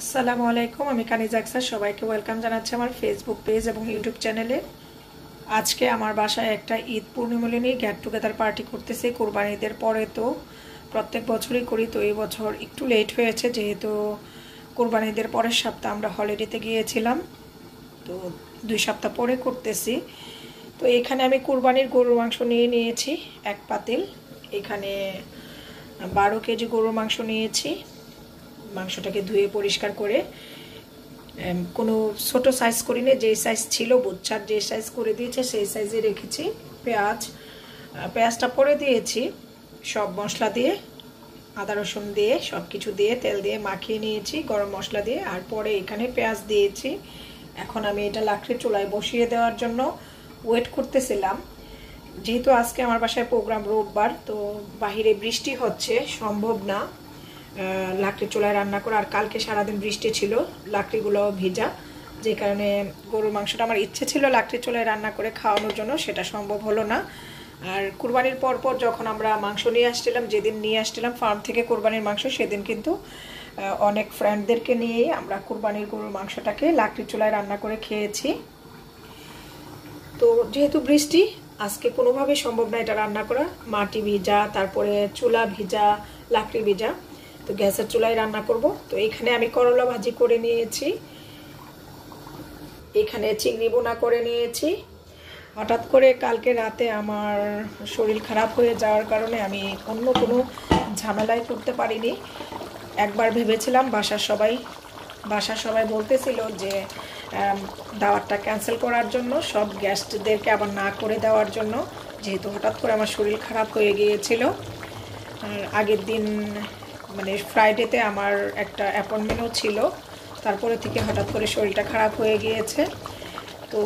আসসালামু আলাইকুম আমি কানিজ আকসার সবাইকে ওয়েলকাম জানাচ্ছি আমার ফেসবুক পেজ এবং ইউটিউব চ্যানেলে আজকে আমার বাসায় একটা ঈদ পূর্ণিমলিনী গেট টুগেদার পার্টি করতেছি কোরবানি ঈদের পরে তো প্রত্যেক বছরই করি তো এই বছর একটু লেট হয়েছে যেহেতু কোরবানি ঈদের পরের সপ্তাহ আমরা হলিডেতে গিয়েছিলাম তো দুই সপ্তাহ পরে করতেছি তো এখানে আমি কোরবানির গরুর মাংস নিয়ে নিয়েছি এক পাতিল এখানে বারো কেজি গরুর মাংস নিয়েছি মাংসটাকে ধুয়ে পরিষ্কার করে কোনো ছোটো সাইজ করি নি যেই সাইজ ছিল বুচ্ছার যে সাইজ করে দিয়েছে সেই সাইজে রেখেছি পেঁয়াজ পেঁয়াজটা পরে দিয়েছি সব মশলা দিয়ে আদা রসুন দিয়ে সব কিছু দিয়ে তেল দিয়ে মাখিয়ে নিয়েছি গরম মশলা দিয়ে আর পরে এখানে পেঁয়াজ দিয়েছি এখন আমি এটা লাখড়ি চুলায় বসিয়ে দেওয়ার জন্য ওয়েট করতেছিলাম যেহেতু আজকে আমার বাসায় প্রোগ্রাম রোববার তো বাহিরে বৃষ্টি হচ্ছে সম্ভব না লাকড়ি চুলায় রান্না করা আর কালকে সারাদিন বৃষ্টি ছিল লাকড়িগুলো ভিজা যে কারণে গরুর মাংসটা আমার ইচ্ছে ছিল লাকড়ি চুলায় রান্না করে খাওয়ানোর জন্য সেটা সম্ভব হলো না আর কুরবানির পরপর যখন আমরা মাংস নিয়ে আসছিলাম যেদিন নিয়ে আসছিলাম ফার্ম থেকে কুরবানির মাংস সেদিন কিন্তু অনেক ফ্রেন্ডদেরকে নিয়ে আমরা কুরবানির গরুর মাংসটাকে লাকড়ি চুলায় রান্না করে খেয়েছি তো যেহেতু বৃষ্টি আজকে কোনোভাবে সম্ভব না এটা রান্না করা মাটি ভিজা তারপরে চুলা ভিজা লাকড়ি ভিজা তো গ্যাসের চুলায় রান্না করব তো এখানে আমি করলা ভাজি করে নিয়েছি এখানে চিংড়ি বোনা করে নিয়েছি হঠাৎ করে কালকে রাতে আমার শরীর খারাপ হয়ে যাওয়ার কারণে আমি অন্য কোনো ঝামেলায় করতে পারিনি একবার ভেবেছিলাম বাসার সবাই বাসার সবাই বলতেছিল যে দাওয়াতটা ক্যান্সেল করার জন্য সব গ্যাস্টদেরকে আবার না করে দেওয়ার জন্য যেহেতু হঠাৎ করে আমার শরীর খারাপ হয়ে গিয়েছিল আর আগের দিন মানে ফ্রাইডেতে আমার একটা অ্যাপয়েন্টমেন্টও ছিল তারপরে থেকে হঠাৎ করে শরীরটা খারাপ হয়ে গিয়েছে তো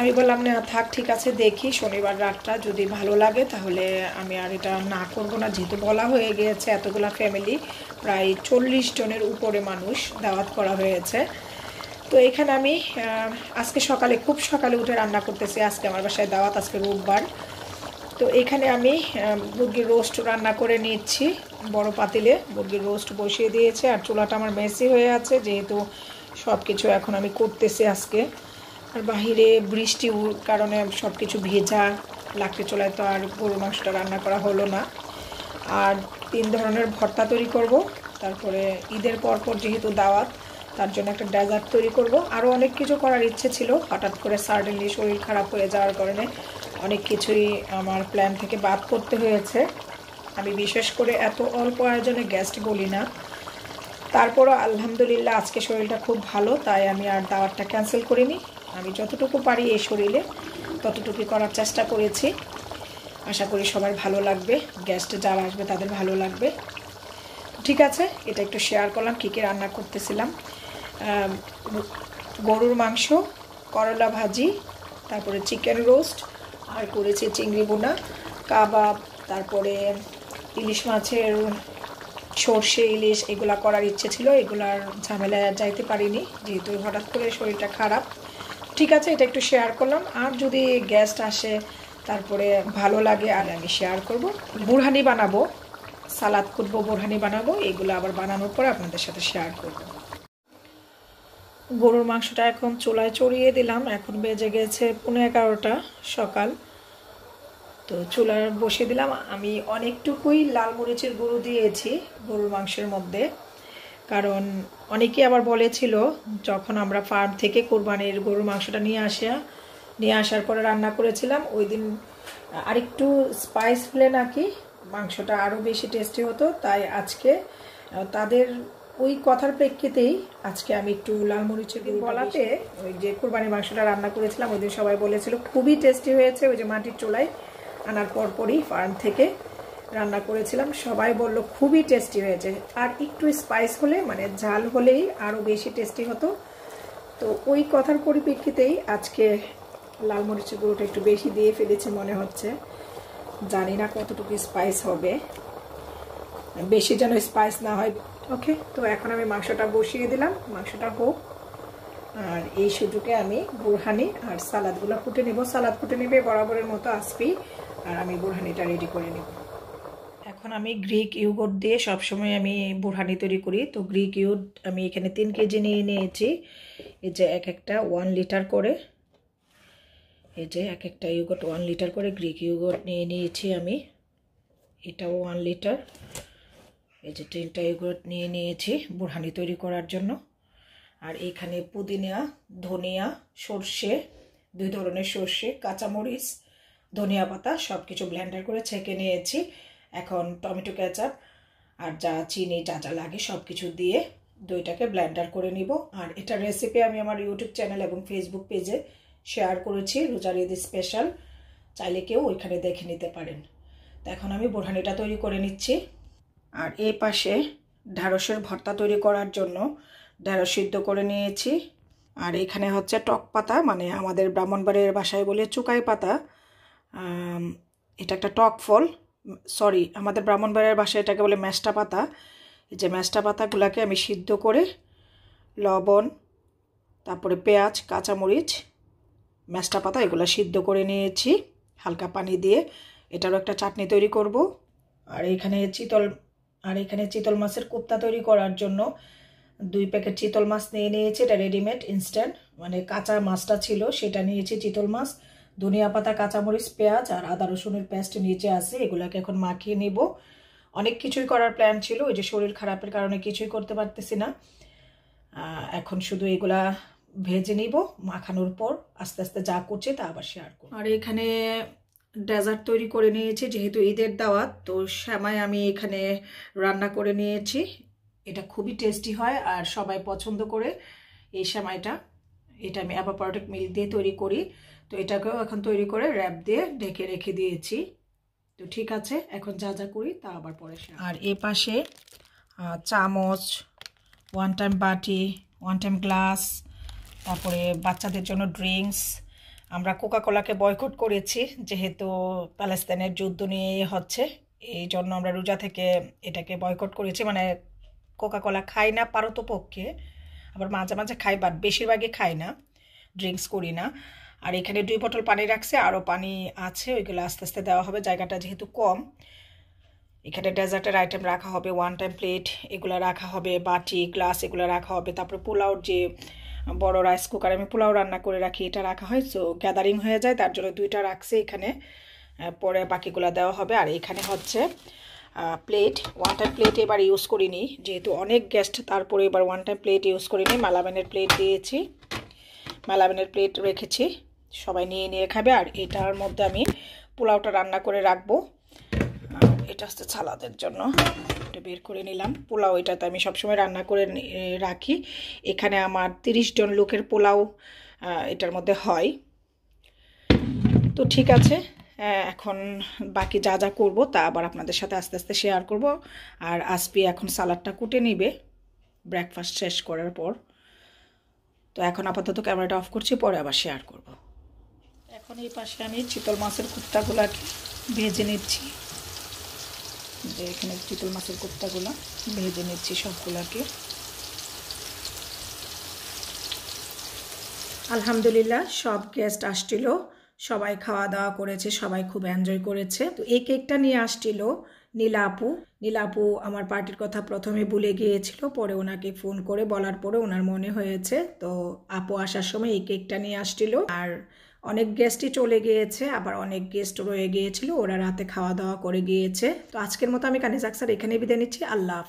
আমি বললাম না থাক ঠিক আছে দেখি শনিবার রাতটা যদি ভালো লাগে তাহলে আমি আর এটা না করব না যেহেতু বলা হয়ে গিয়েছে এতগুলা ফ্যামিলি প্রায় চল্লিশ জনের উপরে মানুষ দাওয়াত করা হয়েছে তো এখানে আমি আজকে সকালে খুব সকালে উঠে রান্না করতেছি আজকে আমার বাসায় দাওয়াত আজকে রোববার তো এখানে আমি মুরগির রোস্ট রান্না করে নিচ্ছি বড় পাতিলে মুরগির রোস্ট বসিয়ে দিয়েছে আর চুলাটা আমার মেসি হয়ে আছে যেহেতু সব কিছু এখন আমি করতেছি আজকে আর বাহিরে বৃষ্টি কারণে সব কিছু ভেজা লাগতে চলে তো আর গরু মাংসটা রান্না করা হলো না আর তিন ধরনের ভর্তা তৈরি করব তারপরে ঈদের পরপর যেহেতু দাওয়াত তার জন্য একটা ডেজার্ট তৈরি করব আরও অনেক কিছু করার ইচ্ছে ছিল হঠাৎ করে সাডেনলি শরীর খারাপ হয়ে যাওয়ার কারণে অনেক কিছুই আমার প্ল্যান থেকে বাদ করতে হয়েছে আমি বিশেষ করে এত অল্প আয়োজনে গ্যাস্ট বলি না তারপরও আলহামদুলিল্লাহ আজকে শরীরটা খুব ভালো তাই আমি আর দাওয়ারটা ক্যান্সেল করিনি আমি যতটুকু পারি এই শরীরে ততটুকুই করার চেষ্টা করেছি আশা করি সবার ভালো লাগবে গ্যাসটা যারা আসবে তাদের ভালো লাগবে ঠিক আছে এটা একটু শেয়ার করলাম কী কী রান্না করতেছিলাম গরুর মাংস করলা ভাজি তারপরে চিকেন রোস্ট আর করেছি চিংড়ি বোনা কাবাব তারপরে ইলিশ মাছের সর্ষে ইলিশ এগুলা করার ইচ্ছে ছিল এগুলার ঝামেলায় যাইতে পারিনি যেহেতু হঠাৎ করে শরীরটা খারাপ ঠিক আছে এটা একটু শেয়ার করলাম আর যদি গ্যাস্ট আসে তারপরে ভালো লাগে আর আমি শেয়ার করব বুড়হানি বানাবো সালাদ করব বুড়হানি বানাবো এগুলো আবার বানানোর পরে আপনাদের সাথে শেয়ার করব গরুর মাংসটা এখন চুলায় চড়িয়ে দিলাম এখন বেজে গেছে পনেরো এগারোটা সকাল তো চুলার বসিয়ে দিলাম আমি অনেকটুকুই লাল মরিচের গুঁড়ো দিয়েছি গরুর মাংসের মধ্যে কারণ অনেকে আবার বলেছিল যখন আমরা ফার্ম থেকে কোরবানির গরুর মাংসটা নিয়ে আসা নিয়ে আসার পরে রান্না করেছিলাম ওই দিন আরেকটু স্পাইস ফেলে নাকি মাংসটা আরও বেশি টেস্টি হতো তাই আজকে তাদের ওই কথার প্রেক্ষিতেই আজকে আমি একটু লাল মরিচের বলাতে ওই যে কোরবানির মাংসটা রান্না করেছিলাম ওই দিন সবাই বলেছিল খুবই টেস্টি হয়েছে ওই যে মাটির চোলায় আনার পরপরই ফার্ম থেকে রান্না করেছিলাম সবাই বলল খুবই টেস্টি হয়েছে আর একটু স্পাইস হলে মানে ঝাল হলেই আরও বেশি টেস্টি হতো তো ওই কথার পরিপ্রেক্ষিতেই আজকে লাল মরিচের গুঁড়োটা একটু বেশি দিয়ে ফেলেছি মনে হচ্ছে জানি না কতটুকু স্পাইস হবে বেশি যেন স্পাইস না হয় ওকে তো এখন আমি মাংসটা বসিয়ে দিলাম মাংসটা হোক আর এই সুযোগে আমি গুড়হানি আর সালাদগুলো ফুটে নেব সালাদ ফুটে নেবে বরাবরের মতো আসবি আর আমি বুরহানিটা রেডি করে নিব এখন আমি গ্রিক ইউগোট দিয়ে সবসময় আমি বুরহানি তৈরি করি তো গ্রিক ইউড আমি এখানে তিন কেজি নিয়ে নিয়েছি এই যে এক একটা ওয়ান লিটার করে এই যে এক একটা ইউগোট ওয়ান লিটার করে গ্রিক ইউগোট নিয়ে নিয়েছি আমি এটাও ওয়ান লিটার এই যে তিনটা ইউগোট নিয়ে নিয়েছি বুরহানি তৈরি করার জন্য আর এখানে পুদিনা ধনিয়া সর্ষে দুই ধরনের সর্ষে কাঁচামরিচ ধনিয়া পাতা সব কিছু ব্ল্যান্ডার করে ছেঁকে নিয়েছি এখন টমেটো কেচাপ আর যা চিনি যা যা লাগে সব কিছু দিয়ে দইটাকে ব্ল্যান্ডার করে নিব আর এটা রেসিপি আমি আমার ইউটিউব চ্যানেল এবং ফেসবুক পেজে শেয়ার করেছি রোজার ঈদ স্পেশাল চাইলে কেউ ওইখানে দেখে নিতে পারেন তো এখন আমি বোরহানিটা তৈরি করে নিচ্ছি আর এই পাশে ঢ্যাঁড়সের ভর্তা তৈরি করার জন্য ঢ্যাঁড়স সিদ্ধ করে নিয়েছি আর এখানে হচ্ছে টক পাতা মানে আমাদের ব্রাহ্মণবাড়ির বাসায় বলে চুকাই পাতা এটা একটা টক ফল সরি আমাদের ব্রাহ্মণবাড়িয়ার বাসায় এটাকে বলে ম্যাস্টা পাতা এই যে ম্যাস্টা পাতাগুলোকে আমি সিদ্ধ করে লবণ তারপরে পেঁয়াজ কাঁচামরিচ ম্যাস্টা পাতা এগুলো সিদ্ধ করে নিয়েছি হালকা পানি দিয়ে এটারও একটা চাটনি তৈরি করব আর এখানে চিতল আর এখানে চিতল মাছের কুপ্তা তৈরি করার জন্য দুই প্যাকেট চিতল মাছ নিয়ে নিয়েছি এটা রেডিমেড ইনস্ট্যান্ট মানে কাঁচা মাছটা ছিল সেটা নিয়েছি চিতল মাছ ধনিয়া পাতা কাঁচামরিচ পেঁয়াজ আর আদা রসুনের পেস্ট নিচে আছে এগুলোকে এখন মাখিয়ে নেব অনেক কিছুই করার প্ল্যান ছিল ওই যে শরীর খারাপের কারণে কিছুই করতে পারতেছি না এখন শুধু এগুলা ভেজে নিব মাখানোর পর আস্তে আস্তে যা করছে তা আবার শেয়ার করব আর এখানে ডেজার্ট তৈরি করে নিয়েছি যেহেতু ঈদের দাওয়াত তো শ্যামায় আমি এখানে রান্না করে নিয়েছি এটা খুবই টেস্টি হয় আর সবাই পছন্দ করে এই শ্যামাইটা এটা আমি প্রোডাক্ট মিল্ক দিয়ে তৈরি করি তো এটাকেও এখন তৈরি করে র্যাপ দিয়ে ঢেকে রেখে দিয়েছি তো ঠিক আছে এখন যা যা করি তা আবার পরে আর এ পাশে চামচ ওয়ান টাইম বাটি ওয়ান টাইম গ্লাস তারপরে বাচ্চাদের জন্য ড্রিঙ্কস আমরা কোকাকোলাকে বয়কট করেছি যেহেতু প্যালেস্তাইনের যুদ্ধ নিয়ে হচ্ছে এই জন্য আমরা রোজা থেকে এটাকে বয়কট করেছি মানে কোকাকোলা খাই না পারতপক্ষে পক্ষে আবার মাঝে মাঝে খাই বাট বেশিরভাগই খাই না ড্রিঙ্কস করি না আর এখানে দুই বোতল পানি রাখছে আরও পানি আছে ওইগুলো আস্তে আস্তে দেওয়া হবে জায়গাটা যেহেতু কম এখানে ডেজার্টের আইটেম রাখা হবে ওয়ান টাইম প্লেট এগুলো রাখা হবে বাটি গ্লাস এগুলো রাখা হবে তারপরে পোলাওর যে বড় রাইস কুকার আমি পোলাও রান্না করে রাখি এটা রাখা হয় সো গ্যাদারিং হয়ে যায় তার জন্য দুইটা রাখছে এখানে পরে বাকিগুলো দেওয়া হবে আর এখানে হচ্ছে প্লেট ওয়ান টাইম প্লেট এবার ইউজ করিনি যেহেতু অনেক গেস্ট তারপরে এবার ওয়ান টাইম প্লেট ইউজ করিনি মালাবেনের প্লেট দিয়েছি মালাবেনের প্লেট রেখেছি সবাই নিয়ে নিয়ে খাবে আর এটার মধ্যে আমি পোলাওটা রান্না করে রাখবো এটা হচ্ছে ছালাদের জন্য এটা বের করে নিলাম পোলাও এটাতে আমি সবসময় রান্না করে রাখি এখানে আমার তিরিশ জন লোকের পোলাও এটার মধ্যে হয় তো ঠিক আছে এখন বাকি যা যা করবো তা আবার আপনাদের সাথে আস্তে আস্তে শেয়ার করব আর আসপি এখন সালাডটা কুটে নিবে ব্রেকফাস্ট শেষ করার পর তো এখন আপাতত ক্যামেরাটা অফ করছি পরে আবার শেয়ার করব এখন এই পাশে আমি চিতল মাছের কুত্তাগুলাকে ভেজে নিচ্ছি যে এখানে চিতল মাছের কুর্তাগুলো ভেজে নিচ্ছি সবগুলাকে আলহামদুলিল্লাহ সব গেস্ট আসছিল সবাই খাওয়া দাওয়া করেছে সবাই খুব এনজয় করেছে তো এই কেকটা নিয়ে আসছিল নীলাপু আপু আমার পার্টির কথা প্রথমে ভুলে গিয়েছিল পরে ওনাকে ফোন করে বলার পরে ওনার মনে হয়েছে তো আপু আসার সময় এই কেকটা নিয়ে আসছিল আর অনেক গেস্টই চলে গিয়েছে আবার অনেক গেস্ট রয়ে গিয়েছিল ওরা রাতে খাওয়া দাওয়া করে গিয়েছে তো আজকের মতো আমি কানিজাক স্যার এখানে বিদায় নিচ্ছি আল্লাহ হাফিজ